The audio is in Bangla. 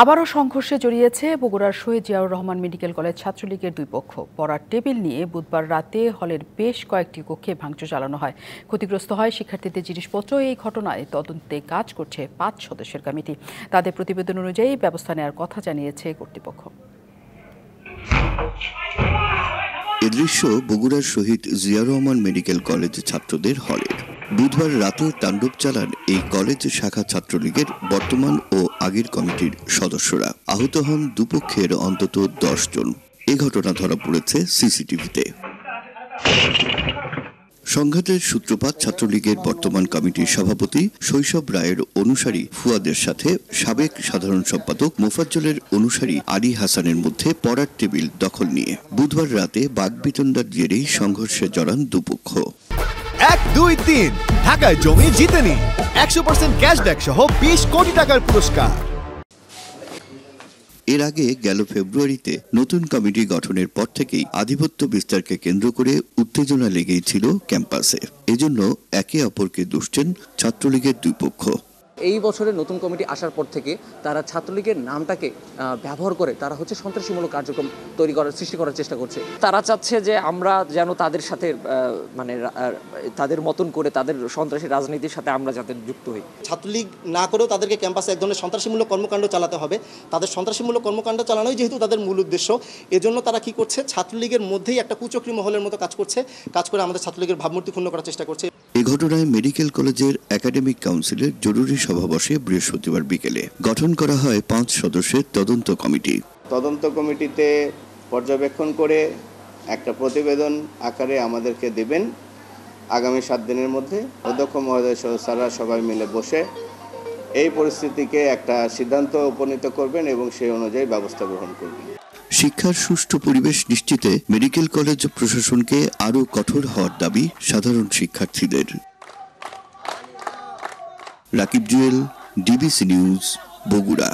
আবারও সংঘর্ষে জড়িয়েছে বগুড়ার শহীদ জিয়াউর রহমান মেডিকেল কলেজ ছাত্রলীগের দুই পক্ষ পড়ার টেবিল নিয়ে বুধবার রাতে হলের বেশ কয়েকটি কক্ষে ভাঙচুর চালানো হয় ক্ষতিগ্রস্ত হয় শিক্ষার্থীদের জিনিসপত্র এই ঘটনায় তদন্তে কাজ করছে পাঁচ সদস্যের কমিটি তাদের প্রতিবেদন অনুযায়ী ব্যবস্থা নেওয়ার কথা জানিয়েছে কর্তৃপক্ষ এ দৃশ্য বগুড়ার শহীদ জিয়াউর রহমান মেডিকেল কলেজ ছাত্রদের হলের বুধবার রাতে তাণ্ডব চালান এই কলেজ শাখা ছাত্রলীগের বর্তমান ও আগের কমিটির সদস্যরা আহত হন দুপক্ষের অন্তত দশ জন এ ঘটনা ধরা পড়েছে সিসিটিভিতে সংঘাতের সূত্রপাত ছাত্রলীগের বর্তমান কমিটির সভাপতি শৈশব রায়ের অনুসারী ফুয়াদের সাথে সাবেক সাধারণ সম্পাদক মোফাজ্জলের অনুসারী আলী হাসানের মধ্যে পড়ার টেবিল দখল নিয়ে বুধবার রাতে বাগবিতণ্ডার জেরেই সংঘর্ষে জড়ান দুপক্ষ এক দুই তিন ঢাকায় জমি জিতে নি একশো পার্সেন্ট ক্যাশব্যাক সহ বিশ কোটি টাকার পুরস্কার এর আগে গেল ফেব্রুয়ারিতে নতুন কমিটি গঠনের পর থেকেই আধিপত্য বিস্তারকে কেন্দ্র করে উত্তেজনা লেগেই ছিল ক্যাম্পাসে এজন্য একে অপরকে দুষছেন ছাত্রলীগের দুই পক্ষ এই বছরে নতুন কমিটি আসার পর থেকে তারা ছাত্রলীগের নামটাকে ব্যবহার করে তারা হচ্ছে সন্ত্রাসীমূলক কার্যক্রম তৈরি করার সৃষ্টি করার চেষ্টা করছে তারা চাচ্ছে যে আমরা যেন তাদের সাথে মানে তাদের মতন করে তাদের সন্ত্রাসী রাজনীতির সাথে আমরা যাতে যুক্ত হই ছাত্রলীগ না করেও তাদেরকে ক্যাম্পাসে এক ধরনের সন্ত্রাসীমূলক কর্মকাণ্ড চালাতে হবে তাদের সন্ত্রাসীমূলক কর্মকাণ্ড চালানোই যেহেতু তাদের মূল উদ্দেশ্য এজন্য তারা কি করছে ছাত্রলীগের মধ্যেই একটা কুচক্রি মহলের মতো কাজ করছে কাজ করে আমাদের ছাত্রলীগের ভাবমূর্তি ক্ষুণ্ণ করার চেষ্টা করছে এ ঘটনায় মেডিকেল কলেজের একাডেমিক কাউন্সিলের জরুরি সভা বসে বৃহস্পতিবার বিকেলে গঠন করা হয় পাঁচ সদস্যের তদন্ত কমিটি তদন্ত কমিটিতে পর্যবেক্ষণ করে একটা প্রতিবেদন আকারে আমাদেরকে দেবেন আগামী সাত দিনের মধ্যে অধ্যক্ষ মহোদয় সহ স্যাররা সবাই মিলে বসে এই পরিস্থিতিকে একটা সিদ্ধান্ত উপনীত করবেন এবং সেই অনুযায়ী ব্যবস্থা গ্রহণ করবেন শিক্ষার সুষ্ঠু পরিবেশ নিশ্চিতে মেডিকেল কলেজ প্রশাসনকে আরও কঠোর হওয়ার দাবি সাধারণ শিক্ষার্থীদের রাকিব জুয়েল ডিবিসি নিউজ বগুড়া